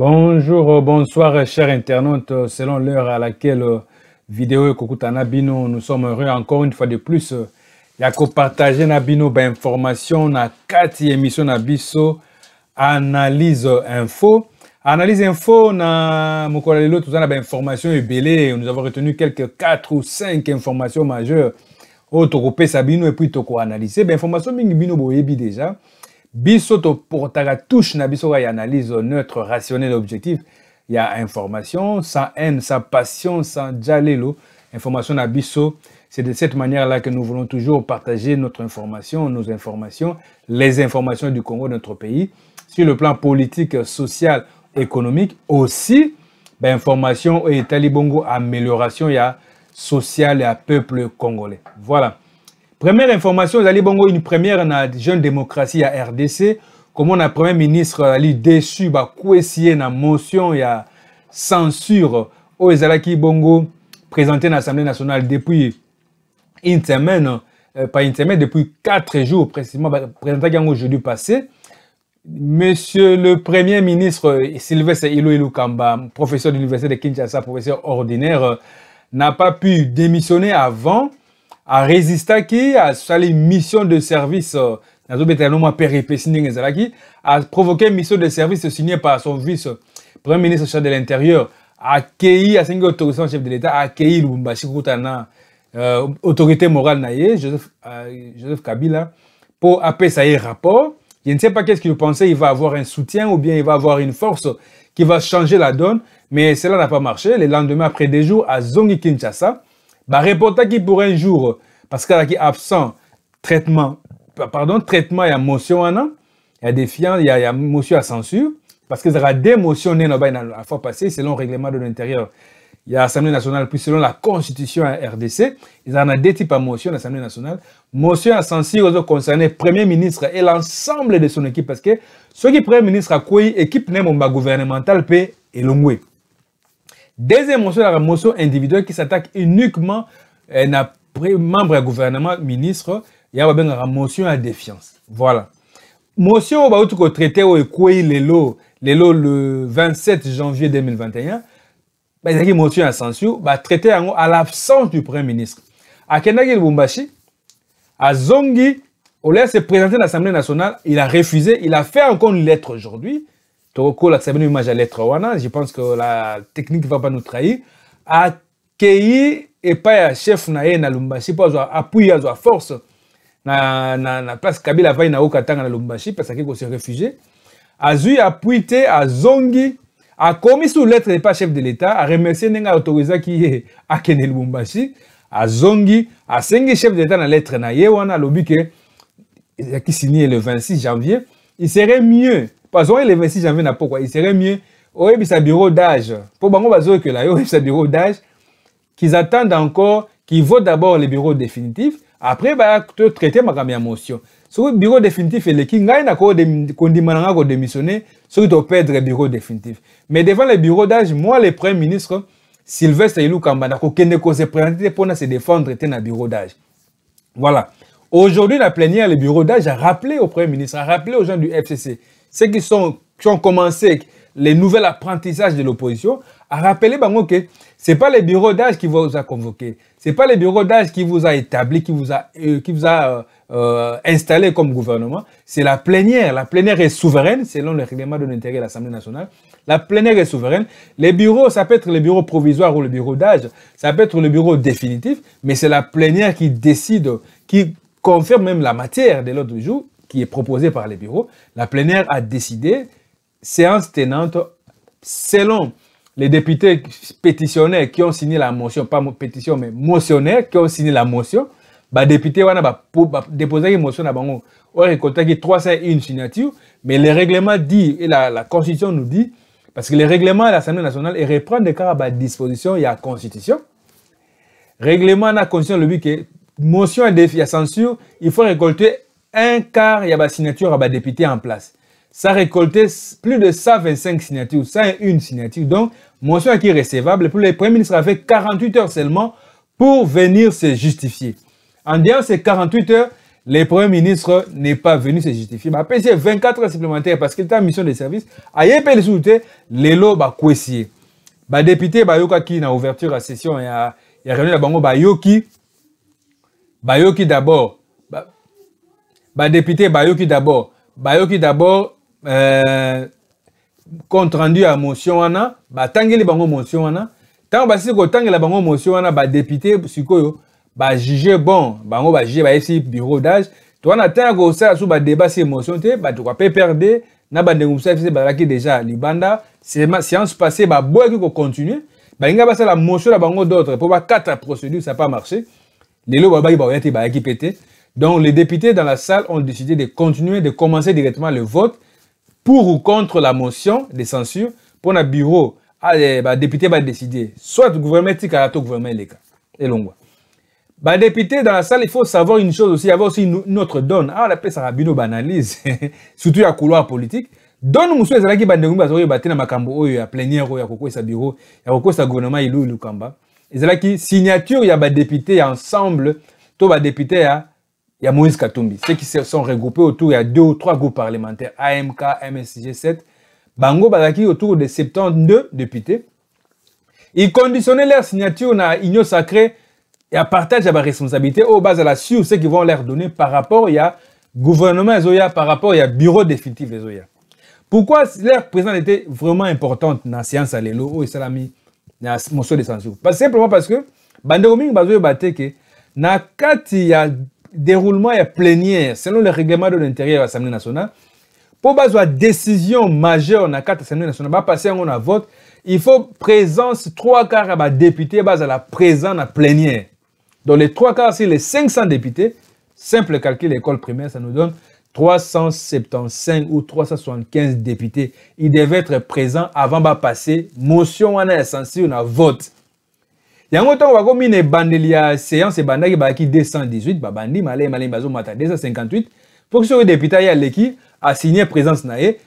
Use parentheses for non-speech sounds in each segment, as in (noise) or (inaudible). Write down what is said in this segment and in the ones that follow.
Bonjour, bonsoir, chers internautes. Selon l'heure à laquelle vidéo Kokutana Bino, nous sommes heureux encore une fois de plus. Yako partager Nabino ben information na kati émission Nabiso analyse info. Analyse info na Mokolalelo tout ça ben information ebelé. Nous avons retenu quelques 4 ou 5 informations majeures. Oh, Toko Sabino et puis Toko analyser. Ben information mingi bino boyebi déjà. biso pour touche na biso kaka analyse neutre rationnel objectif a information sans haine sans passion sans djalelo information na c'est de cette manière-là que nous voulons toujours partager notre information, nos informations, les informations du Congo, notre pays, sur le plan politique, social, économique, aussi, ben, information et talibongo, amélioration, il y a social et à peuple congolais. Voilà. Première information, bongo une première dans jeune démocratie à RDC. comment on premier ministre euh, ali déçu ba na motion ya censure au ezalaki bongo présenté à l'Assemblée nationale depuis une semaine, euh, pas une semaine, depuis quatre jours précisément, bah, présenté aujourd'hui passé. Monsieur le Premier ministre euh, Sylvestre Iloilou Kamba, professeur de l'Université de Kinshasa, professeur ordinaire, n'a pas pu démissionner avant a à à mission de service euh, nazobeta no mission de service signée par son vice premier ministre chef de l'intérieur à asengi autorisation chef de l'état accueilli lubumbashi euh, autorité morale joseph, euh, joseph kabila pour appeler rapport je ne sais pas qu'est-ce qu'il pensait il va avoir un soutien ou bien il va avoir une force qui va changer la donne mais cela n'a pas marché le lendemain après des jours à Zongi, kinshasa bah, qui pour un jour parce qu'elle qui absent traitement pardon traitement a motion wana hein, il y y a motion à censure parce que y démotionné y motions la fois passée selon le règlement de l'intérieur il y a l'Assemblée nationale, puis selon la constitution à hein, RDC, ils en a deux types de motions à l'Assemblée nationale. Motion à censure aux concernés Premier ministre et l'ensemble de son équipe, parce que ce qui Premier ministre a quoi équipe gouvernementale peut et l'omoué. Deuxième motion, la motion individuelle qui s'attaque uniquement à euh, un membre du gouvernement, ministre, il y a une motion à défiance. Voilà. Motion au baout traité au Lelo, le 27 janvier 2021, il y une motion à censure, bah, traité à l'absence du Premier ministre. À Kenagi Lubumbashi, à Zongi, au lieu de se présenter à l'Assemblée nationale, il a refusé, il a fait encore une lettre aujourd'hui wana, je pense que la technique ne va pas nous trahir. A kei et pas à chef na ye na Lumbashi pas à appui à force na na na place Kabila va na okatanga na Lumbashi parce qu'il se réfugier. Azui a a zongi a commis sous lettre et pas chef de l'État a remercié nenga autorisa qui est à (laughs) kene Lumbashi a zongi a sengi chef de l'État na lettre na ye wana lobi que qui signé le 26 janvier, il serait mieux parce que le 26 janvier il serait mieux sa bureau d'âge pour bango bureau d'âge qu'ils attendent encore qu'ils votent d'abord le bah, bureau définitif après vont traiter ma ya motion le bureau définitif a ngai de na nga kodémissionne perdre le bureau définitif mais devant le bureau d'âge moi le premier ministre sylvestre ne nakokende koseprésente présenté pour se défendre dans le bureau d'âge voilà aujourd'hui la plénière le bureau d'âge a rappelé au premier ministre a rappelé aux gens du fcc ceux qui, ont commencé les nouveaux apprentissages de l'opposition, à rappeler que ben, ce n'est pas les bureaux d'âge qui vous a convoqué, n'est pas les bureaux d'âge qui vous a établi, qui vous a, euh, qui vous a euh, euh, installé comme gouvernement, c'est la plénière. La plénière est souveraine selon le règlement de l'intérêt de l'Assemblée nationale. La plénière est souveraine. Les bureaux, ça peut être le bureau provisoire ou le bureau d'âge, ça peut être le bureau définitif, mais c'est la plénière qui décide, qui confirme même la matière de l'autre jour qui est proposé par les bureaux, la plénière a décidé, séance tenante, selon les députés pétitionnaires qui ont signé la motion, pas pétition, mais motionnaires qui ont signé la motion, bah député ont une motion on ont récolté 301 signatures, mais le règlement dit et la, constitution nous dit parce que le règlement de l'Assemblée nationale il reprend des cas à disposition il y a constitution. Règlement la constitution le but que motion et défi à censure, il faut récolter un quart il y a ma signature à ah ma bah, député en place. Ça récoltait plus de 125 signatures, 101 signatures. Donc, motion qui est recevable pour le Premier ministre avec 48 heures seulement pour venir se justifier. En dehors ces 48 heures, le Premier ministre n'est pas venu se justifier. Mais c'est 24 heures supplémentaires parce qu'il était en mission de service. A Yepé le souté, les lois bah, kwessier. Bah, député, bah, qui, na ouverture à session, il a, il y a réunion la d'abord ba député bayoki d'abord bayoki d'abord euh, compte rendu ya motion wana batangeli bango motion wana ntango basili kotangela bango motion wana badéputé sikoyo juger bon bango bajuge ici bureau d'age to wana ntango ya kosala so badébat si émotion tu vas pas perdre na c'est mosusu là qui déjà libanda séance passée baboyaki kocontinue balinga la motion la bango pour mpo quatre procédure ça pas marché lelo babaki baoya te bayaki qui te donc les députés dans la salle ont décidé de continuer, de commencer directement le vote pour ou contre la motion de censure pour le bureau. Allez, ah, eh, bah, député va décider. Soit le gouvernement le gouvernement Et bah, députés dans la salle, il faut savoir une chose aussi, il y aussi une, autre donne. Ah, la ça rabino banalise, (laughs) surtout à couloir politique. Donne il y a makambo oyo ya plénière oyo de bureau ya sa gouvernement signature a des députés ensemble to y a il y a Moïse Katumbi. Ceux qui se sont regroupés autour, il y a deux ou trois groupes parlementaires, AMK, MSG7. Bango Balaki autour de 72 députés. Ils conditionnaient leur signature dans l'igno sacré et à partage de la responsabilité au bas à la sur ce qu'ils vont leur donner par rapport à gouvernement Zoya, par rapport à bureau définitif Zoya. Pourquoi leur présence était vraiment importante dans la séance à l'élo au Salami, dans la motion de censure Simplement parce que, le Bazoya Bateke, na kati déroulement est plénière selon le règlement de l'intérieur de l'Assemblée nationale Pour avoir une décision majeure na quatre assemblée nationale vote il faut présence trois quarts base à la présence plénière donc les trois quarts c'est les 500 députés simple calcul l'école primaire ça nous donne 375 ou 375 députés ils devaient être présents avant passer motion on a on vote yango ntango bakomi na ebandeli ya séance ebandaki bayaki 218 babandi malai malai bazomata 258 mpo ce député aye aleki asigne présence na ye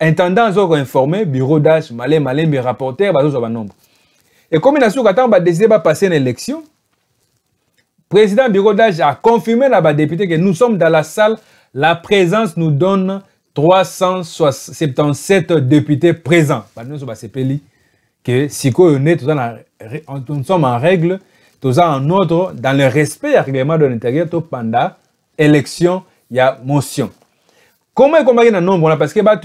intendant informé, bureau dage malai malembi rapporteur bazozwa banombre ekomi na suka ntango badéside bah, passer na élection président bureau d'âge a confirmé na bah, député que nous sommes dans la salle la présence nous donne 377 députés présents bando nyonso basepeli que si est toza nous sommes en règle toza en autre, dans le respect l'intérieur, règlement de l'intérieur y élection a motion comment ekomaki na nombre là parce que bah,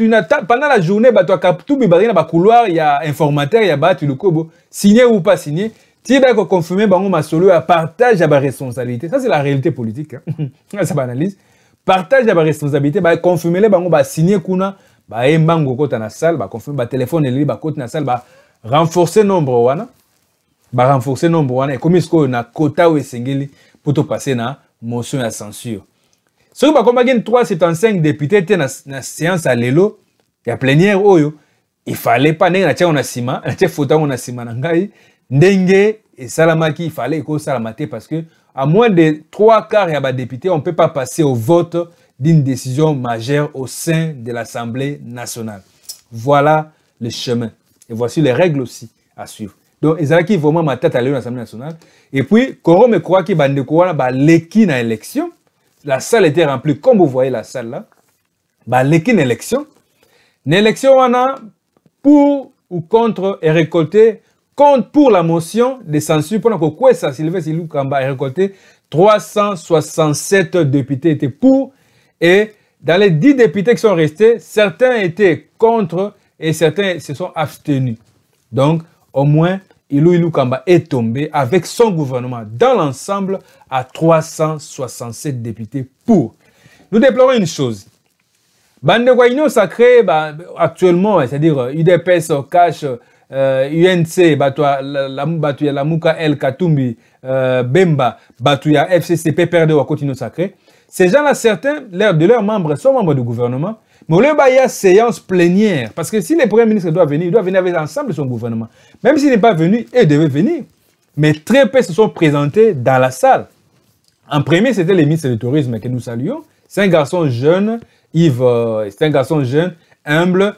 pendant la journée bah, tout bato dans le couloir, il y a informateur il y bah, tu le coup, signé ou pas signé ti baye koconfirme bango masolo à partage la responsabilité. ça c'est la réalité politique hein. (laughs) ça l'analyse partage responsabilité, ya baresponsabilité baconfirmele bango basigné kuna bah kokota na sale téléphone bah téléphone, bakoti na salle, ba renforcer nombre wana renforcer nombre wana ekomi sikoyo na kota oyo esengeli mpo passer, na motion ya censure soki bakombaki 375 députés étaient na, na séance ya lelo ya plénière oyo ifale pa ndenge natia (laughs) yango na nsima natia foto yango na nsima na ngai ndenge il fallait ko salamater parce que à moins de 3 quart ya députés, on peut pas passer au vote d'une décision majeure au sein de l'assemblée nationale voilà le chemin et voici les règles aussi à suivre. Donc, ils vraiment ma tête à l'Assemblée nationale. Et puis, Korom de Kouaki, bah, a élection. La salle était remplie, comme vous voyez la salle là. Bah, Une élection. L'élection, on a pour ou contre est récolté compte pour la motion de censure pendant que est-ce Sylvain Silou Kamba a récolté 367 députés étaient pour et dans les 10 députés qui sont restés, certains étaient contre et certains se sont abstenus. Donc, au moins, Ilou Ilou est tombé avec son gouvernement dans l'ensemble à 367 députés pour. Nous déplorons une chose. Bande Guayno sacré bah, actuellement, c'est-à-dire UDPS euh, au euh, cash, UNC, euh, la, Lamuka El Katumbi, Bemba, Batuya FCCP, Perde ou Sacré. Ces gens-là, certains de leurs membres sont membres du gouvernement, mais au lieu de séance plénière. Parce que si le Premier ministre doit venir, il doit venir avec l'ensemble de son gouvernement. Même s'il n'est pas venu, il devait venir. Mais très peu se sont présentés dans la salle. En premier, c'était le ministre du Tourisme que nous saluons. C'est un garçon jeune, Yves, euh, c'est un garçon jeune, humble.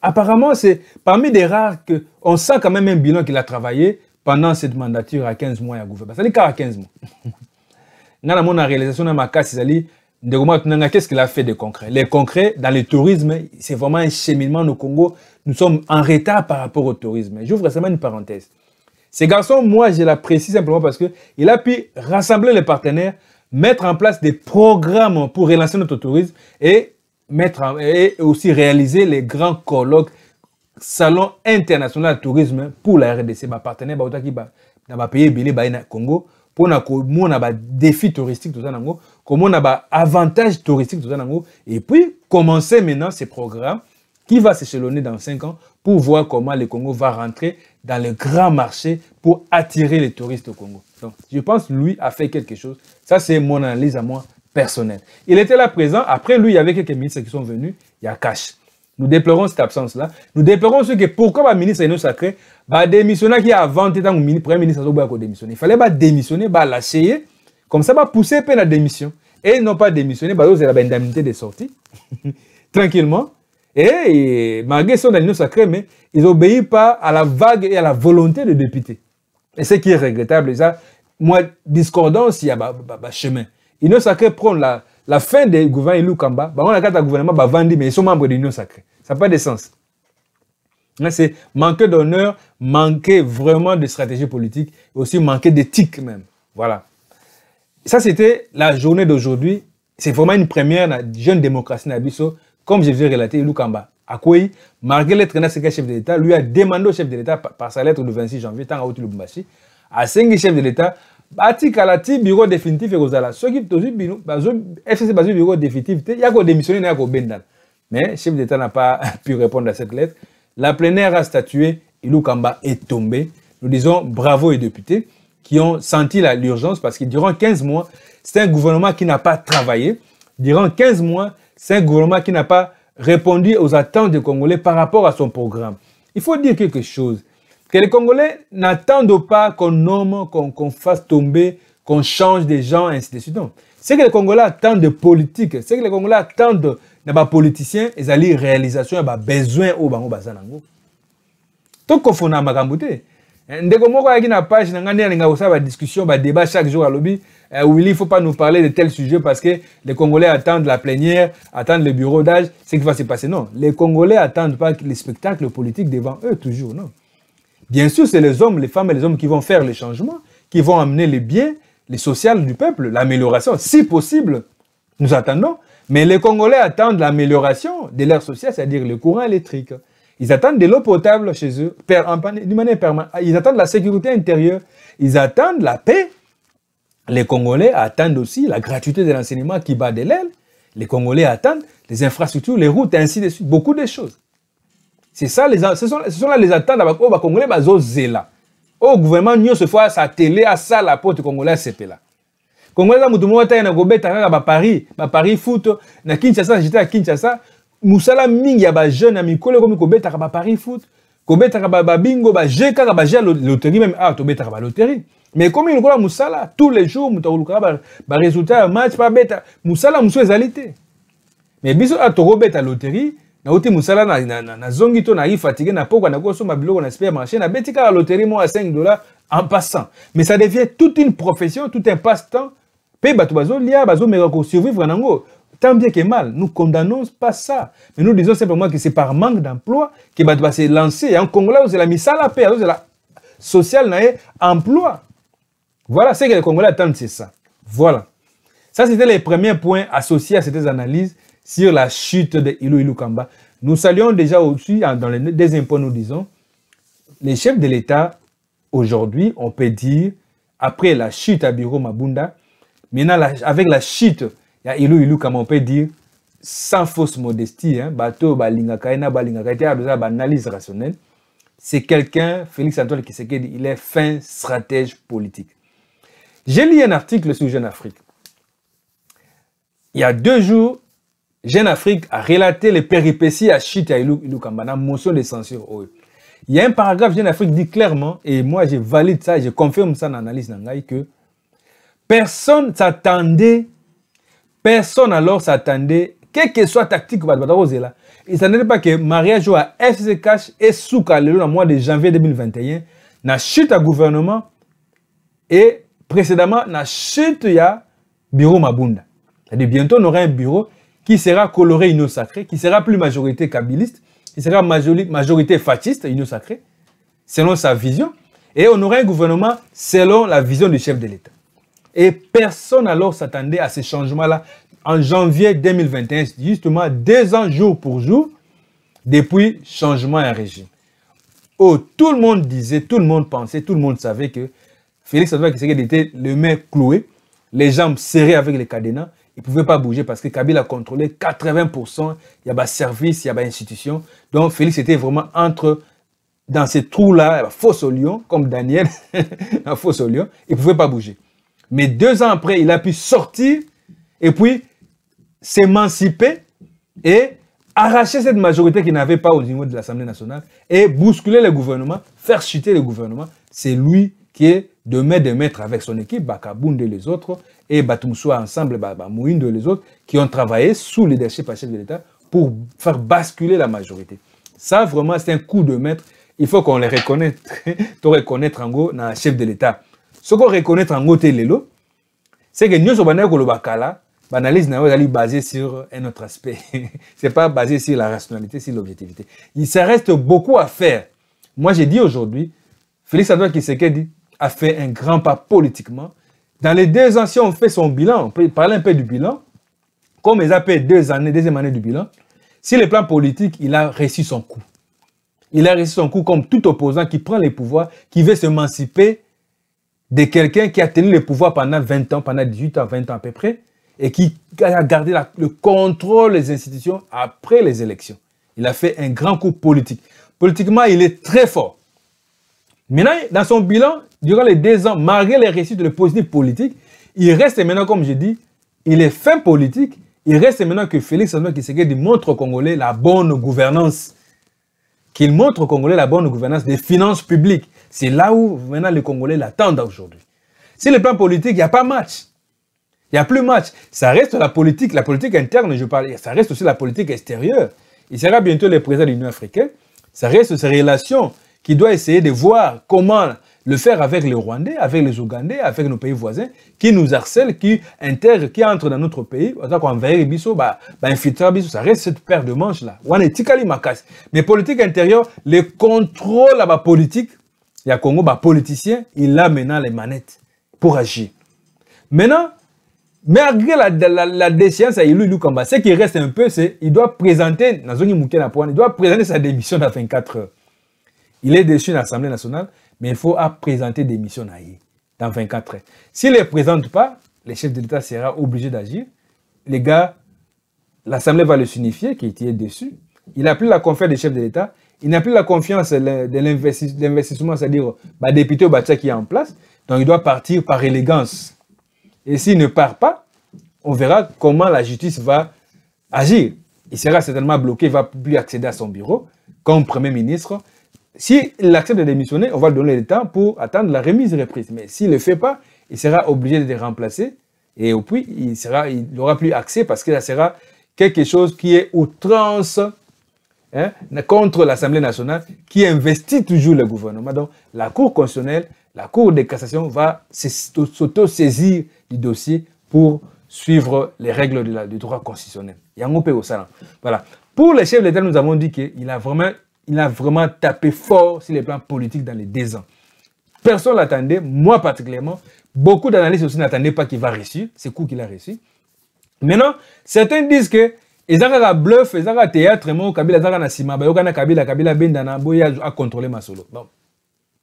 Apparemment, c'est parmi les rares qu'on sent quand même un bilan qu'il a travaillé pendant cette mandature à 15 mois à gouvernement. Ça dire qu'à 15 mois. (laughs) Dans la réalisation de ma case, c'est qu'est-ce qu'il a fait de concret Les concrets, dans le tourisme, c'est vraiment un cheminement au Congo. Nous sommes en retard par rapport au tourisme. J'ouvre seulement une parenthèse. ces garçons moi, je l'apprécie simplement parce qu'il a pu rassembler les partenaires, mettre en place des programmes pour relancer notre tourisme et, mettre et aussi réaliser les grands colloques, salons internationaux de tourisme pour la RDC. Ma partenaire, dans ma pays, Congo, pour Congo Comment on a des avantages touristiques touristique avantages touristiques, et puis commencer maintenant ces programmes qui va s'échelonner dans 5 ans pour voir comment le Congo va rentrer dans le grand marché pour attirer les touristes au Congo. Donc, je pense lui a fait quelque chose. Ça, c'est mon analyse à moi personnelle. Il était là présent. Après lui, il y avait quelques ministres qui sont venus. Il y a Cash. Nous déplorons cette absence-là. Nous déplorons ce que pourquoi le ministre est sacré, va bah, démissionné qui a inventé premier ministre a démissionné. Il fallait pas bah démissionner, bah lâcher, comme ça va pousser peine la démission et non pas démissionner, bah vous avez indemnité de sortie (laughs) tranquillement. Et, et malgré son alliance sacré, mais ils n'obéissent pas à la vague et à la volonté des députés. Et ce qui est regrettable, ça, moi, discordance, il y a bah, chemin. Ino sacré prend la la fin des gouvernements Elou Kamba, bah, on a quatre gouvernement bah, mais ils sont membres de l'Union sacrée. Ça n'a pas de sens. Hein, c'est manquer d'honneur, manquer vraiment de stratégie politique, et aussi manquer d'éthique même. Voilà. Ça, c'était la journée d'aujourd'hui. C'est vraiment une première la jeune démocratie Nabiso. Comme je viens de relater, Lukamba Akoui, malgré l'être d'un chef de l'État, lui a demandé au chef de l'État, par, sa lettre du 26 janvier, tant à Lubumbashi, à cinq chefs de l'État, la ti bureau définitif ceux qui bah, bureau définitif ya a ya mais chef d'état n'a pas (laughs) pu répondre à cette lettre la plénière a statué Ilou est tombé nous disons bravo aux députés qui ont senti l'urgence parce que durant 15 mois c'est un gouvernement qui n'a pas travaillé durant 15 mois c'est un gouvernement qui n'a pas répondu aux attentes des Congolais par rapport à son programme il faut dire quelque chose que les Congolais n'attendent pas qu'on nomme, qu'on fasse tomber, qu'on change des gens, ainsi de suite. Ce que les Congolais attendent de politique, ce que les Congolais attendent de politiciens, ils allaient réalisation, ils bah, besoin au oh, bango oh, basanango. Oh. Tout confondant ma gambote. Eh, ndeko moko yaki la page na ngani discussion débat chaque jour à lobby où eh, il ne faut pas nous parler de tel sujet parce que les Congolais attendent la plénière, attendent le bureau d'âge, ce qui va se passer non. Les Congolais attendent pas les spectacles politiques devant eux toujours non. Bien sûr, c'est les hommes, les femmes et les hommes qui vont faire les changements, qui vont amener les biens, les sociales du peuple, l'amélioration, si possible. Nous attendons. Mais les Congolais attendent l'amélioration de l'air social, c'est-à-dire le courant électrique. Ils attendent de l'eau potable chez eux, d'une manière permanente. Ah, ils attendent la sécurité intérieure. Ils attendent la paix. Les Congolais attendent aussi la gratuité de l'enseignement qui bat de l'aile. Les Congolais attendent les infrastructures, les routes, ainsi de suite. Beaucoup de choses. C'est ça, les, ce, sont, ce sont là les attentes au Congolais, au Zela. Au gouvernement, nous, ce fois, sa télé, à ça, la porte congolaise, c'était là. Congolais, là, moutou mouata, yana gobeta, kaka, à Paris, à Paris foot, na Kinshasa, j'étais à Kinshasa, moussala ming, ya ba jeune, ami, mikole, komi kobeta, kaka, à Paris foot, kobeta, kaka, ba bingo, ba j'ai kaka, ba j'ai, loterie, même, ah, tobeta, à la loterie. Mais comme il voit Moussala, tous les jours, il y résultat, match, pas bête. Moussala, Moussou est alité. Mais biso à Toro à loterie, nauti na zongi to nayi fatigue poko na kosoma biloko na supermarché nabeti kaka loterie mo a 5 dollars en passant mais ça devient toute une profession tout un passe temps mpe bato bazolia ko survivre nango tant bien que mal nous condamnons pas ça mais nous disons simplement que c'est par manque d'emploi que va se lancer En la kongola ozela misala mpe la social na emploi voilà ce que les congolais attendent c'est ça voilà ça c'était les premiers points associés à cette analyse sur la chute de Ilu kamba Nous saluons déjà aussi, dans les des impôts, nous disons, les chefs de l'État, aujourd'hui, on peut dire, après la chute à Biro Mabunda, maintenant, avec la chute, il y on peut dire, sans fausse modestie, hein, c'est quelqu'un, Félix Antoine il est fin stratège politique. J'ai lu un article sur Jeune Afrique. Il y a deux jours, Jeune Afrique a relaté les péripéties à Chita et Lukambana, motion de censure. Il y a un paragraphe, Jeune Afrique dit clairement, et moi je valide ça, je confirme ça dans l'analyse d'Angaï, que personne s'attendait, personne alors s'attendait, quelle que soit tactique, il ne s'attendait pas que Maria joue à FC et Souka le mois de janvier 2021, na chute à gouvernement et précédemment na chute à bureau Mabunda. C'est-à-dire bientôt on aura un bureau qui sera coloré union sacré qui sera plus majorité kabyliste, qui sera majorité fasciste union sacré selon sa vision, et on aura un gouvernement selon la vision du chef de l'État. Et personne alors s'attendait à ce changement là En janvier 2021, justement deux ans jour pour jour, depuis changement à régime. Oh, tout le monde disait, tout le monde pensait, tout le monde savait que Félix Antoine Tshisekedi était le main cloué, les jambes serrées avec les cadenas, ne pouvait pas bouger parce que Kabila contrôlait 80%. Il y a des service, il y avait des institutions. Donc Félix était vraiment entre dans ces trous-là, fausse au lion, comme Daniel, (laughs) fausse au lion. Il ne pouvait pas bouger. Mais deux ans après, il a pu sortir et puis s'émanciper et arracher cette majorité qu'il n'avait pas au niveau de l'Assemblée nationale et bousculer le gouvernement, faire chuter le gouvernement. C'est lui qui est de mettre de maître avec son équipe, Bakabound et les autres et Batumsoa ensemble, bah, bah, et les autres, qui ont travaillé sous le leadership à chef de l'État pour faire basculer la majorité. Ça, vraiment, c'est un coup de maître. Il faut qu'on les reconnaisse. (laughs) tu reconnaître en gros, dans chef de l'État. Ce qu'on reconnaît en gros, c'est que nous sommes L'analyse basée sur un autre aspect. (laughs) Ce n'est pas basé sur la rationalité, sur l'objectivité. Il reste beaucoup à faire. Moi, j'ai dit aujourd'hui, Félix Antoine Kisekedi a fait un grand pas politiquement dans les deux ans, si on fait son bilan, on peut parler un peu du bilan, comme a fait deux années, deuxième année du bilan, sur le plan politique, il a reçu son coup. Il a reçu son coup comme tout opposant qui prend les pouvoirs, qui veut s'émanciper de quelqu'un qui a tenu le pouvoir pendant 20 ans, pendant 18 à 20 ans à peu près, et qui a gardé le contrôle des institutions après les élections. Il a fait un grand coup politique. Politiquement, il est très fort. Maintenant, dans son bilan, durant les deux ans, malgré les réussites de la politique politique, il reste maintenant, comme je dis, il est fin politique. Il reste maintenant que Félix Antoine Tshisekedi montre aux Congolais la bonne gouvernance. Qu'il montre aux Congolais la bonne gouvernance des finances publiques. C'est là où maintenant les Congolais l'attendent aujourd'hui. Sur le plan politique, il n'y a pas match. Il n'y a plus match. Ça reste la politique, la politique interne, je parle, ça reste aussi la politique extérieure. Il sera bientôt le président de l'Union africaine. Ça reste ces relations qui doit essayer de voir comment le faire avec les Rwandais, avec les Ougandais, avec nos pays voisins qui nous harcèlent, qui intègrent, qui entrent dans notre pays. Quand on Bisso, bah, bah, infiltrer Bisso, ça reste cette paire de manches-là. Mais politique intérieure, le contrôle à la politique, il y a Congo, bah, politicien, il a maintenant les manettes pour agir. Maintenant, malgré la, la, la déchéance à Ilou Lukamba, ce qui reste un peu, c'est qu'il doit présenter, il doit présenter sa démission dans 24 heures. Il est déçu dans l'Assemblée nationale mais il faut présenter des missions dans 24 heures. S'il ne les présente pas, le chef de l'État sera obligé d'agir. Les gars, l'Assemblée va le signifier, qui était dessus. Il n'a plus la confiance des chefs de l'État. Il n'a plus la confiance de l'investissement, c'est-à-dire bah, député ou qui est en place. Donc il doit partir par élégance. Et s'il ne part pas, on verra comment la justice va agir. Il sera certainement bloqué, il ne va plus accéder à son bureau comme Premier ministre. S'il accepte de démissionner, on va lui donner le temps pour attendre la remise et reprise. Mais s'il ne le fait pas, il sera obligé de le remplacer. Et au puis, il sera, il n'aura plus accès parce que ça sera quelque chose qui est outrance hein, contre l'Assemblée nationale qui investit toujours le gouvernement. Donc, la Cour constitutionnelle, la Cour de cassation va s'auto-saisir du dossier pour suivre les règles du droit constitutionnel. Il a Voilà. Pour les chefs d'État, nous avons dit qu'il a vraiment il a vraiment tapé fort sur les plans politiques dans les deux ans. Personne l'attendait, moi particulièrement. Beaucoup d'analystes aussi n'attendaient pas qu'il va réussir, c'est coup qu'il a réussi. Maintenant, certains disent que un bluff un théâtre moko kabila ont na nsima na kabila kabila abendana à contrôler masolo bon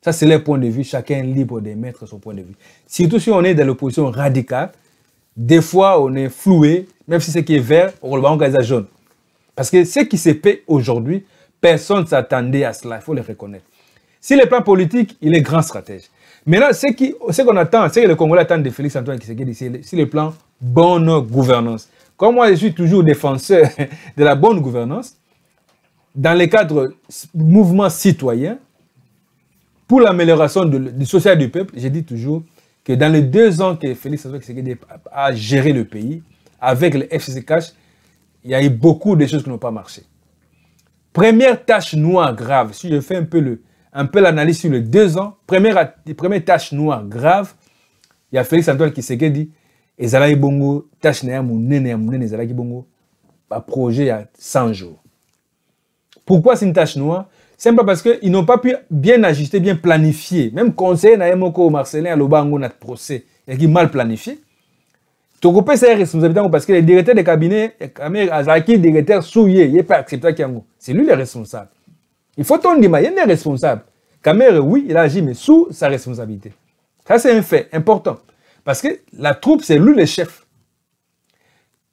ça c'est leur point de vue chacun est libre de mettre son point de vue surtout si on est dans l'opposition radicale des fois on est floué même si ce qui est vert on le voit en jaune parce que ce qui se paie aujourd'hui Personne ne s'attendait à cela, il faut le reconnaître. Si le plan politique, il est grand stratège. Maintenant, ce qu'on attend, ce que le Congolais attend de Félix Antoine Tshisekedi, c'est le, plan bonne gouvernance. Comme moi, je suis toujours défenseur (laughs) de la bonne gouvernance, dans le cadre mouvement citoyen, pour l'amélioration du social du peuple, j'ai dit toujours que dans les deux ans que Félix Antoine Tshisekedi a géré le pays, avec le FCC il y a eu beaucoup de choses qui n'ont pas marché. Première tâche noire grave, si je fais un peu l'analyse sur les deux ans, première, première tâche noire grave, il y a Félix Antoine s'est dit Ezalaki Bongo, tâche mon mounene ya mounene Ezalaki Bongo, un bah, projet à 100 jours. Pourquoi c'est une tâche noire Simplement parce qu'ils n'ont pas pu bien ajuster, bien planifier. Même conseiller Nayemoko Marcelin à Lobango, notre procès, il a mal planifié responsabilité parce que le directeur de cabinet kamere le directeur souillé, il est pas c'est lui le responsable il faut y a un responsable kamere oui il agit mais sous sa responsabilité ça c'est un fait important parce que la troupe c'est lui le chef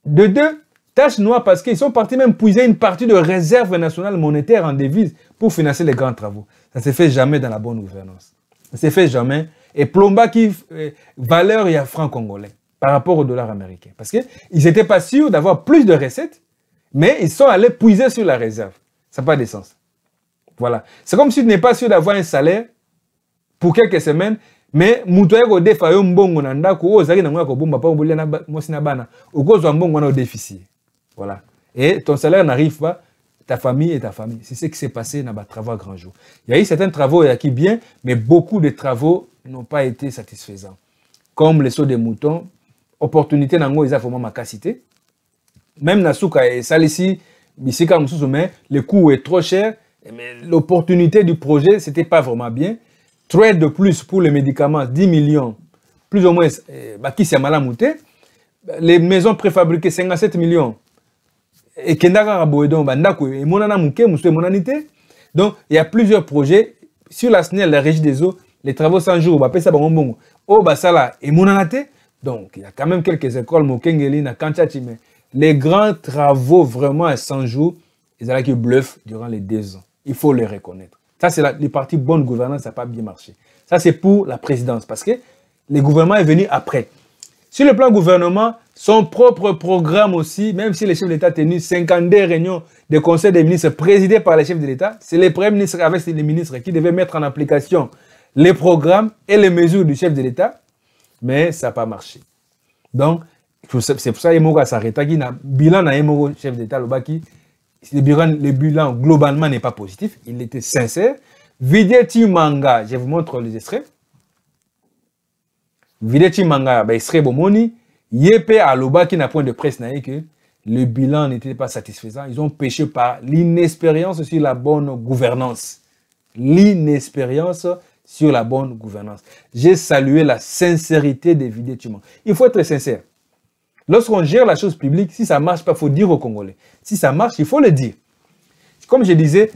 de deux tâche noire parce qu'ils sont partis même puiser une partie de réserve nationale monétaire en devise pour financer les grands travaux ça ne se fait jamais dans la bonne gouvernance ça ne se fait jamais et plomba qui euh, valeur il y a franc congolais par rapport au dollar américain. Parce qu'ils n'étaient pas sûrs d'avoir plus de recettes, mais ils sont allés puiser sur la réserve. Ça n'a pas de sens. Voilà. C'est comme si tu n'es pas sûr d'avoir un salaire pour quelques semaines, mais na na Voilà. Et ton salaire n'arrive pas ta famille et ta famille. C'est ce qui s'est passé dans les travaux grand jour. Il y a eu certains travaux qui bien, mais beaucoup de travaux n'ont pas été satisfaisants. Comme les sauts des moutons, opportunité nango eza vraiment ma capacité. même na suka ici bisika mosusu mais le coût est trop cher mais l'opportunité du projet c'était pas vraiment bien très de plus pour les médicaments 10 millions plus ou moins qui s'est à te les maisons préfabriquées 57 millions et millions. Et donc bandako emonana moke donc il y a plusieurs projets sur la SNEL la régie des eaux les travaux 100 jours bapesa Oh bah ça là, et donc, il y a quand même quelques écoles, Mokengeli, Nakanchachi, mais les grands travaux vraiment à 100 jours, ils allaient qui bluffent durant les deux ans. Il faut les reconnaître. Ça, c'est les parties bonne gouvernance, ça n'a pas bien marché. Ça, c'est pour la présidence, parce que le gouvernement est venu après. Sur le plan gouvernement, son propre programme aussi, même si le chef d'État l'État tenu 52 réunions de conseil des ministres présidées par les chefs de l'État, c'est les premiers ministres avec les ministres qui devaient mettre en application les programmes et les mesures du chef de l'État mais ça n'a pas marché. Donc, c'est pour ça que qui Le bilan chef d'État, le bilan, le bilan globalement n'est pas positif. Il était sincère. Videti Manga, je vous montre les extraits. Videti Manga, ben, extrait Bomoni. Yepe Alobaki n'a point de presse n'a que le bilan n'était pas satisfaisant. Ils ont péché par l'inexpérience sur la bonne gouvernance. L'inexpérience sur la bonne gouvernance. J'ai salué la sincérité des vidéos Il faut être sincère. Lorsqu'on gère la chose publique, si ça marche pas, il faut dire aux Congolais. Si ça marche, il faut le dire. Comme je disais,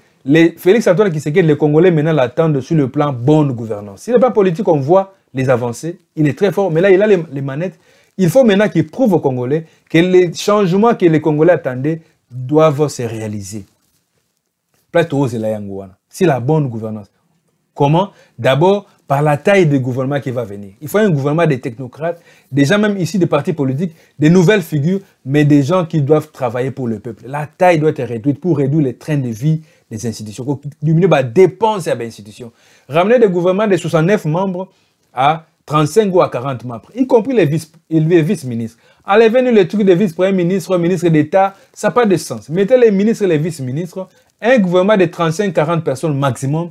Félix Antoine Kisekedi, les Congolais maintenant l'attendent sur le plan bonne gouvernance. Sur le pas politique, on voit les avancées. Il est très fort, mais là, il a les, manettes. Il faut maintenant qu'il prouve aux Congolais que les changements que les Congolais attendaient doivent se réaliser. Plateau, c'est la bonne gouvernance. Comment D'abord, par la taille du gouvernement qui va venir. Il faut un gouvernement des technocrates, déjà même ici des partis politiques, des nouvelles figures, mais des gens qui doivent travailler pour le peuple. La taille doit être réduite pour réduire les trains de vie des institutions, diminuer dépense à l'institution. Ramener des gouvernements de 69 membres à 35 ou à 40 membres, y compris les vice-ministres. Allez, venir le truc des vice-premiers ministres, ministres d'État, ça n'a pas de sens. Mettez les ministres et les vice-ministres, un gouvernement de 35-40 personnes maximum,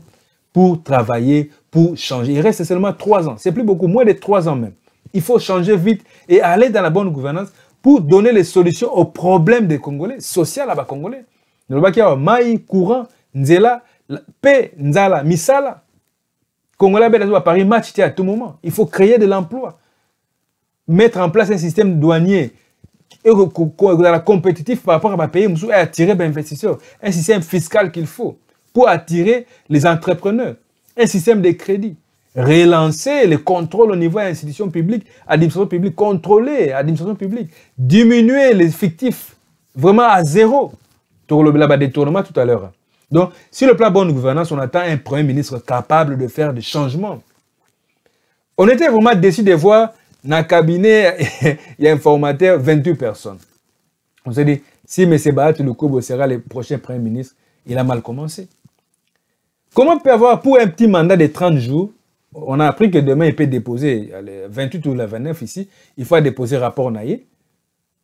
pour travailler, pour changer. Il reste seulement trois ans. C'est plus beaucoup, moins de trois ans même. Il faut changer vite et aller dans la bonne gouvernance pour donner les solutions aux problèmes des Congolais, social à bas Congolais. Maï, Courant, Nzela, Paix, Nzala, Misala. Congolais, à Paris, match, à tout moment. Il faut créer de l'emploi. Mettre en place un système douanier et compétitif par rapport à ma pays, et attirer les investisseurs. Un système fiscal qu'il faut pour attirer les entrepreneurs. Un système de crédit. Relancer les contrôles au niveau des institutions publiques, administration publique, contrôler l'administration publique. Diminuer les fictifs vraiment à zéro. le détournement tout à l'heure. Donc, si le plan bonne gouvernance, on attend un Premier ministre capable de faire des changements. On était vraiment décidé de voir dans le cabinet, (laughs) il y a un formateur, 28 personnes. On s'est dit, si M. Bahat Lukobo sera le prochain Premier ministre, il a mal commencé. Comment peut avoir pour un petit mandat de 30 jours, on a appris que demain il peut déposer, le 28 ou le 29 ici, il faut déposer rapport naïe.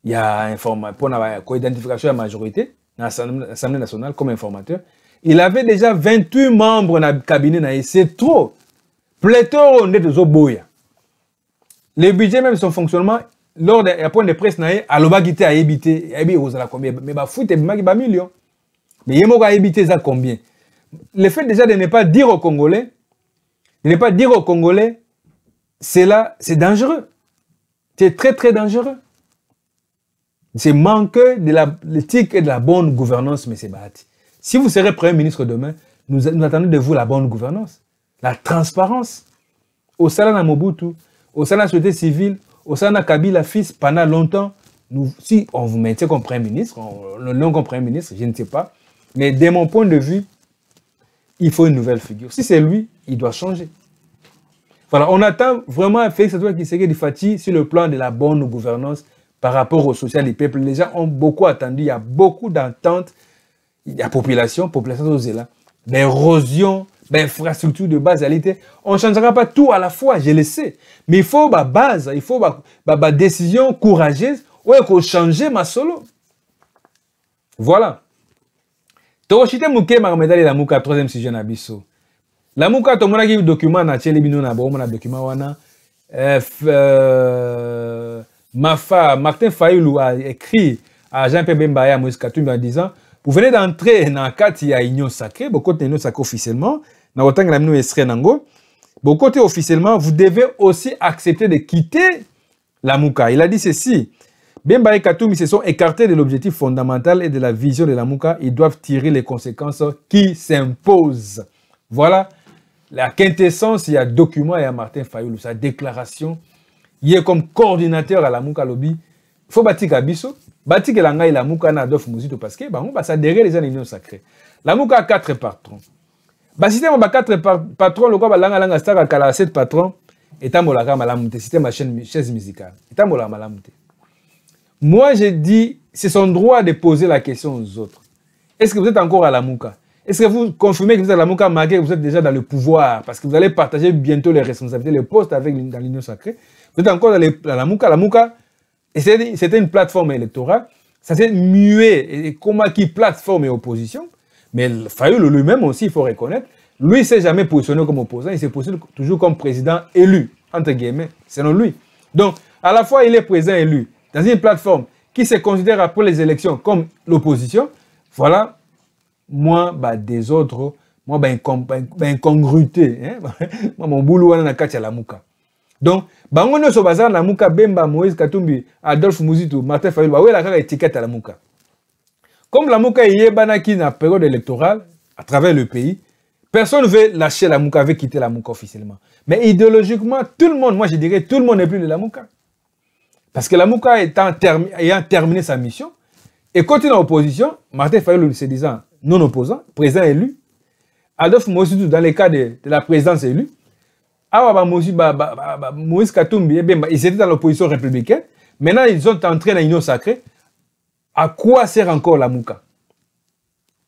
Il y a information pour la identification la majorité, dans l'Assemblée nationale comme informateur. Il avait déjà 28 membres dans le cabinet c'est trop. Pléthore on est des Les budgets même son fonctionnement lors de la point de presse naïe, à l'obagité à éviter, à à combien, mais il y a un millions. Mais il y a combien le fait déjà de ne pas dire aux Congolais, de ne pas dire aux Congolais, c'est là, c'est dangereux. C'est très, très dangereux. C'est manque de l'éthique et de la bonne gouvernance, M. Bahati. Si vous serez Premier ministre demain, nous, attendons de vous la bonne gouvernance, la transparence. Au à Mobutu, au Salana Société Civile, au à Kabila Fils, pendant longtemps, si on vous mettait comme Premier ministre, le nom comme Premier ministre, je ne sais pas. Mais de mon point de vue, il faut une nouvelle figure. Si c'est lui, il doit changer. Voilà, on attend vraiment Félix soit qui Fatih sur le plan de la bonne gouvernance par rapport au social des peuples. Les gens ont beaucoup attendu, il y a beaucoup d'ententes. a population, population là. l'érosion, l'infrastructure de base, On ne changera pas tout à la fois, je le sais. Mais il faut ma base, il faut ma, décision courageuse. Ouais, qu'on changer ma solo. Voilà tokoshite moke makambo la muka troisième sujet na biso lamuka tomonaki document na tiele bino na bomona document wana eh, euh, mafa martin Fayoulou a écrit à jean pierre bembaya à moïse katumbi en disant vous venez d'entrer dans na kati de l'Union sacrée bokoti na union sacrée officiellement dans kotangela bino esre nango bokoti officiellement vous devez aussi accepter de quitter la mouka. » il a dit ceci Bien et Katoumi se sont écartés de l'objectif fondamental et de la vision de la Mouka. Ils doivent tirer les conséquences qui s'imposent. Voilà la quintessence. Il y a document et a Martin Fayoulou, sa déclaration. Il est comme coordinateur à la Mouka Lobby. Il faut bâtir Gabiso, Bâtir l'anga et la Mouka n'a d'offre parce que bah, ça s'adhérer les années sacrées. La Mouka a quatre patrons. Bah, système a quatre patrons. Le quoi, bah, l'anga, l'anga, star, a sept patrons. Et tambolaka malamute. Système chaîne, chaise musicale. Et la musicale. Moi, j'ai dit, c'est son droit de poser la question aux autres. Est-ce que vous êtes encore à la mouka Est-ce que vous confirmez que vous êtes à la mouka malgré que vous êtes déjà dans le pouvoir Parce que vous allez partager bientôt les responsabilités, les postes avec, dans l'Union sacrée. Vous êtes encore à la mouka. La mouka, c'était une plateforme électorale. Ça s'est mué. Et comment qui plateforme et opposition Mais Fayoul lui-même aussi, il faut reconnaître, lui ne s'est jamais positionné comme opposant. Il s'est positionné toujours comme président élu, entre guillemets, selon lui. Donc, à la fois, il est président élu dans une plateforme qui se considère après les élections comme l'opposition, voilà, moi, bah, autres, moi, bah, bah, bah, incongruité, hein? (laughs) moi, mon boulot, on a à la mouka. Donc, bango nyonso baza la muka bemba moïse katumbi adolphe Mouzitou, martin fayulu bawelaka étiquette à la mouka. comme la Muka dans la période électorale à travers le pays personne ne veut lâcher la ne veut quitter la mouka officiellement mais idéologiquement tout le monde moi je dirais tout le monde n'est plus de la mouka. Parce que la Mouka ayant terminé sa mission, et continue en opposition, Martin Fayoulou se disant non opposant, président élu, Adolphe Moïse, dans le cas de, la présidence élue, Moïse Katumbi, eh bah, ils étaient dans l'opposition républicaine, maintenant ils ont entré dans l'union sacrée. À quoi sert encore la Mouka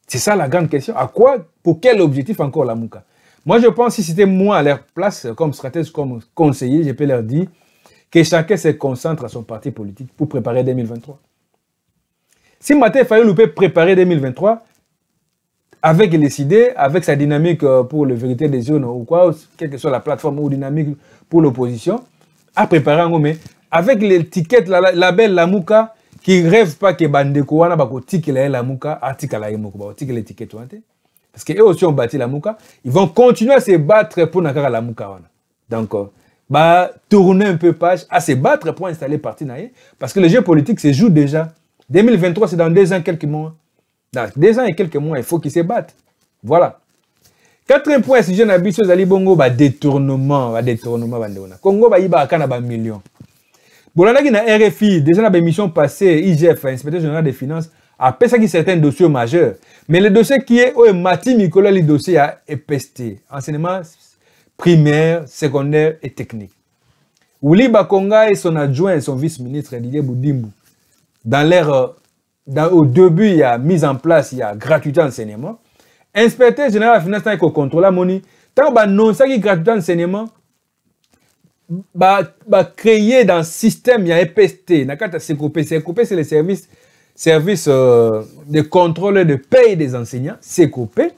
C'est ça la grande question. À quoi, pour quel objectif encore la Mouka Moi je pense si c'était moi à leur place, comme stratège, comme conseiller, je peux leur dire, que chacun se concentre à son parti politique pour préparer 2023. Si Maté Fayoulou peut préparer 2023 avec les idées, avec sa dynamique euh, pour le vérité des zones ou quoi, quelle que soit la plateforme ou dynamique pour l'opposition, à préparer un mais avec l'étiquette, la label Lamouka, qui ne rêve pas que Bandeko wana bako la Lamouka, article Lamouka, a tikila l'étiquette Parce qu'eux aussi ont bâti Lamouka, ils vont continuer à se battre pour Nakara Lamouka wana. Donc, euh, bah, tourner un peu page, à ah, se battre pour installer parti parce que le jeu politique se joue déjà. 2023, c'est dans deux ans quelques mois. Dans deux ans et quelques mois, il faut qu'ils se battent. Voilà. Quatrième point, si je pas c'est bongo, bah, détournement, va bah, détournement, bah, Congo, bah, y avoir un million. Bon, là, il y a RFI, déjà, dans l'émission passée, IGF, inspecteur général des finances, a pesé certains dossiers majeurs. Mais le dossier qui est, oh, Mati Nicolas, le dossier a pesté. Enseignement primaire, secondaire et technique. Ouli Bakonga et son adjoint et son vice-ministre Didier Boudimbu, dans l'ère, au début, il y a mise en place, il y a gratuité enseignement. Inspecteur général de la finance, tant contrôle la monnaie, tant que non, ça qui gratuité enseignement, bah, bah, créé dans le système, il y a EPST, c'est le service, service euh, de contrôle et de paye des enseignants, coupé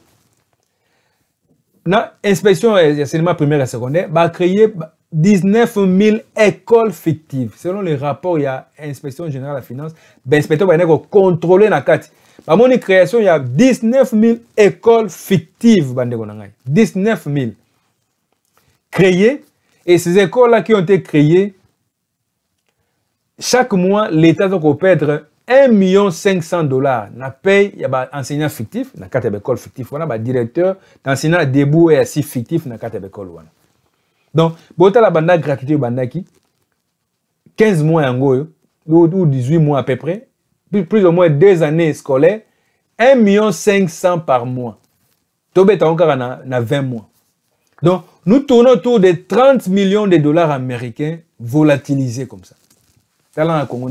dans l'inspection euh, et l'enseignement primaire et secondaire, va créer 19 000 écoles fictives. Selon les rapports, il y a l'inspection générale de la finance, ben, l'inspecteur va contrôler la carte. Par mon création, il y a 19 000 écoles fictives. 19 000 créées. Et ces écoles-là qui ont été créées, chaque mois, l'État doit perdre 1 million 500 dollars na paye ya ba enseignant fictif na carte d'école école fictif wana ba directeur d'enseignant debout et assis fictif na carte d'école école wana donc bota la banda gratuité 15 mois en goyo ou 18 mois à peu près plus, ou moins 2 années scolaires 1 million 500 par mois tobeta encore na, na 20 mois donc nous tournons autour de 30 millions de dollars américains volatilisés comme ça talent à Congo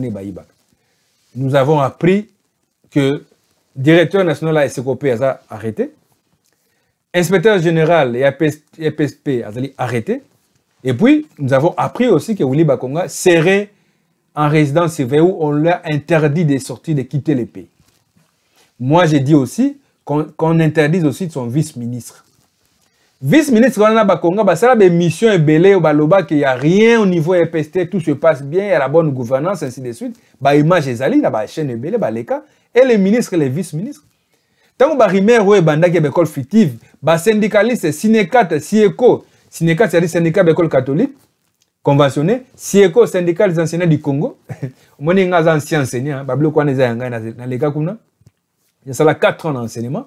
nous avons appris que directeur national de la SCOP a e arrêté, inspecteur général et APSP a arrêté, et puis nous avons appris aussi que Willy Bakonga serait en résidence surveillée où on a interdit de sortir, de quitter le pays. Moi, j'ai dit aussi qu'on interdise aussi de son vice-ministre vice-ministre wana bakonga basala bémission ebele baloba qu'il y a rien au niveau EPST tout se passe bien il y a la bonne gouvernance ainsi de suite ba image ezali na ba chaîne ebele baleka et les ministres les vice-ministres ntango barimere oyo ebandaki ya baekole fictive basyndicaliste sinekate sieco sinekate ezali syndicat baekole catholique conventionné sieco syndicat des enseignants du congo omoni nga aza ancien enseignant babiloko wana eza ya ngai naleka kuna yasala 4 ans na enseignement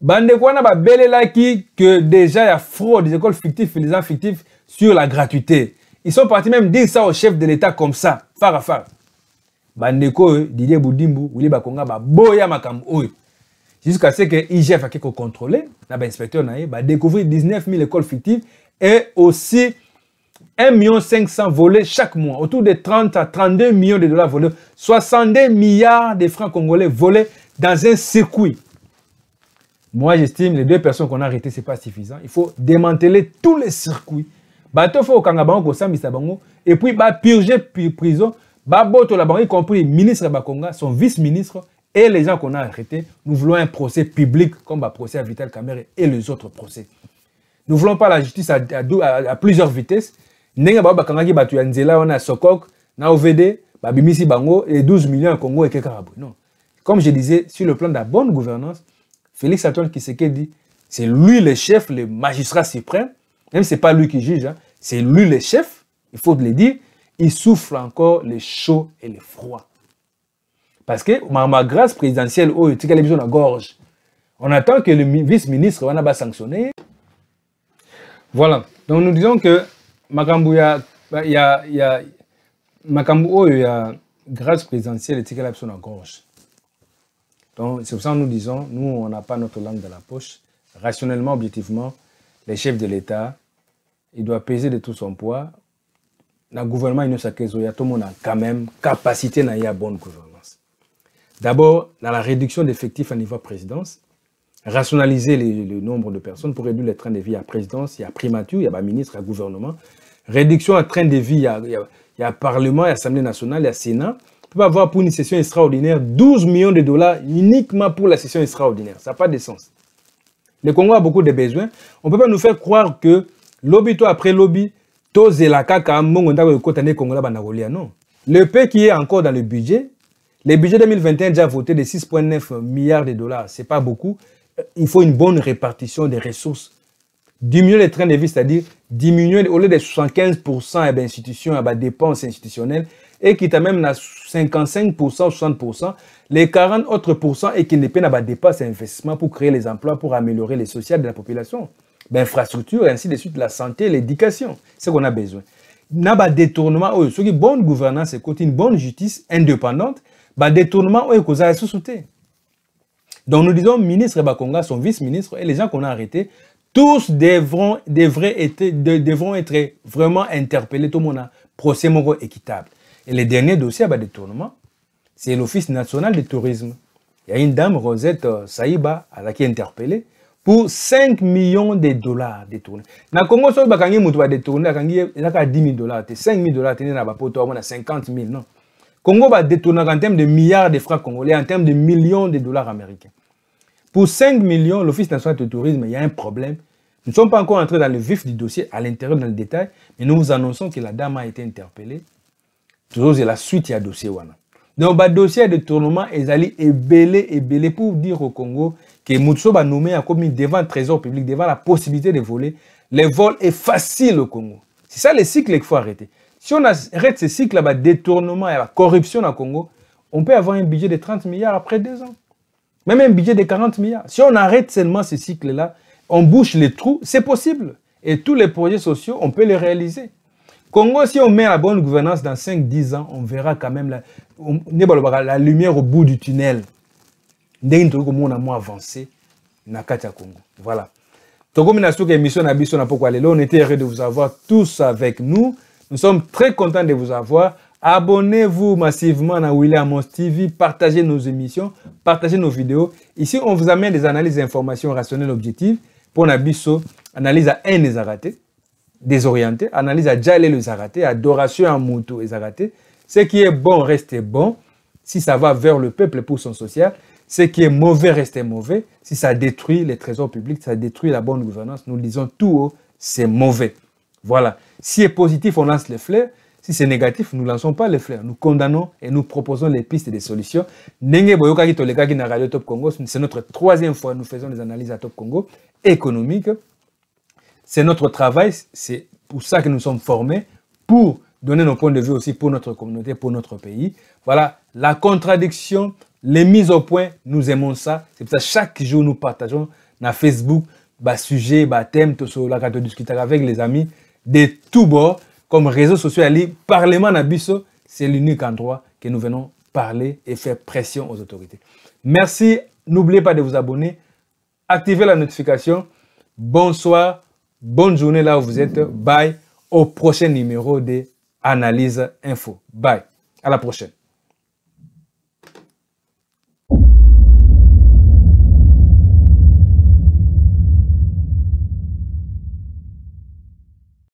bandeko que déjà il y a fraude des écoles fictives et des sur la gratuité ils sont partis même dire ça au chef de l'état comme ça fara fara bandeko que euh, didier budimbu bakonga jusqu'à ce que igf contrôlé contrôlé, ben inspecteur 19 000 écoles fictives et aussi 1 500 volés chaque mois, autour de 30 à 32 millions de dollars volés, 62 milliards de francs congolais volés dans un circuit moi, j'estime les deux personnes qu'on a arrêtées, ce n'est pas suffisant. Il faut démanteler tous les circuits. Il faut au ko samisa et puis ba purger prison ba boto la bango y compris ministre Bakonga son vice-ministre et les gens qu'on a arrêtés. Nous voulons un procès public comme le procès à Vital Kamere et les autres procès. Nous voulons pas la justice à, à, à, plusieurs vitesses. Nenga ba bakanga ki batu nzela on a Sokok na OVD ba bimisi bango et 12 millions au Congo et quelques Non. Comme je disais sur le plan de la bonne gouvernance Félix Antoine dit, c'est lui le chef, le magistrat suprême. Même c'est pas lui qui juge, hein, c'est lui le chef, il faut le dire. Il souffre encore le chaud et le froid. Parce que ma grâce présidentielle, oh, il a besoin de gorge. On attend que le vice-ministre on a sanctionné. Voilà. Donc nous disons que Makambu, il y a, il y a oh, grâce présidentielle, il y a besoin de gorge. Donc, c'est pour ça que nous disons, nous, on n'a pas notre langue dans la poche. Rationnellement, objectivement, les chefs de l'État, ils doivent peser de tout son poids. Le gouvernement, il y a tout le monde a quand même capacité à une bonne gouvernance. D'abord, dans la réduction d'effectifs à niveau présidence, rationaliser le nombre de personnes pour réduire les trains de vie à présidence, il y a primature, il y a ministre, il y gouvernement. Réduction à train de vie, à, y parlement, il assemblée nationale, il y a sénat peut avoir pour une session extraordinaire 12 millions de dollars uniquement pour la session extraordinaire. Ça n'a pas de sens. Le Congo a beaucoup de besoins. On ne peut pas nous faire croire que lobby toi après lobby, côté non. Le peu qui est encore dans le budget, le budget 2021 déjà voté de 6,9 milliards de dollars, ce n'est pas beaucoup. Euh, il faut une bonne répartition des ressources. Diminuer les trains de vie, c'est-à-dire diminuer au lieu de 75% à eh ben, institutions, à eh ben, dépenses institutionnelles, et qui a même 55% 60%, les 40 autres pourcents et qui ne peine pas investissement pour créer les emplois, pour améliorer les sociales de la population, l'infrastructure, ben, ainsi de suite, la santé, l'éducation, c'est ce qu'on a besoin. N'a pas détournement, oh, ce qui bonne gouvernance, c'est une bonne justice indépendante, bah détournement, oui, oh, sous à Donc nous disons, ministre Bakonga, son vice-ministre et les gens qu'on a arrêtés, tous devront, devraient être, devront être vraiment interpellés, tout le monde a procès équitable. Et le dernier dossier à détournement, c'est l'Office national de tourisme. Il y a une dame, Rosette euh, Saïba, à qui est interpellée pour 5 millions de dollars détournés. Dans le Congo, si vous avez détourné, il y a 10 000 dollars, 5 000 dollars, il y a 50 000, non. Le Congo va détourner en termes de milliards de francs congolais, en termes de millions de dollars américains. Pour 5 millions, l'Office national de tourisme, il y a un problème. Nous ne sommes pas encore entrés dans le vif du dossier, à l'intérieur, dans le détail, mais nous vous annonçons que la dame a été interpellée c'est la suite a dossier wana donc dossier de détournement ezali et pour dire au congo que va nommé a commis devant le trésor public devant la possibilité de voler le vol est facile au congo c'est ça le cycle qu'il faut arrêter si on arrête ce cycle de détournement et la corruption au congo on peut avoir un budget de 30 milliards après deux ans même un budget de 40 milliards si on arrête seulement ce cycle là on bouche les trous c'est possible et tous les projets sociaux on peut les réaliser Congo, si on met la bonne gouvernance dans 5-10 ans, on verra quand même la, la lumière au bout du tunnel. on a moins avancé na Congo. Voilà. On était heureux de vous avoir tous avec nous. Nous sommes très contents de vous avoir. Abonnez-vous massivement à William TV, partagez nos émissions, partagez nos vidéos. Ici, on vous amène des analyses d'informations rationnelles objectives pour Nabisso analyse à un et à désorienté. Analyse à Djalé le Zaraté, adoration à Moutou et Zaraté. Ce qui est bon reste bon si ça va vers le peuple pour son social. Ce qui est mauvais reste mauvais si ça détruit les trésors publics, ça détruit la bonne gouvernance. Nous disons tout haut, c'est mauvais. Voilà. Si c'est positif, on lance les fleurs. Si c'est négatif, nous ne lançons pas les fleurs. Nous condamnons et nous proposons les pistes et des solutions. C'est notre troisième fois nous faisons des analyses à Top Congo, économiques, c'est notre travail, c'est pour ça que nous sommes formés, pour donner nos points de vue aussi pour notre communauté, pour notre pays. Voilà, la contradiction, les mises au point, nous aimons ça. C'est pour ça chaque jour nous partageons na Facebook, bah sujet, bah thème, tout ça, là, du discuter avec les amis de tout bords, comme réseaux sociaux, ali, parlement Nabiso, c'est l'unique endroit que nous venons parler et faire pression aux autorités. Merci, n'oubliez pas de vous abonner, activez la notification. Bonsoir. Bonne journée là où vous êtes. Bye. Au prochain numéro de Analyse Info. Bye. À la prochaine.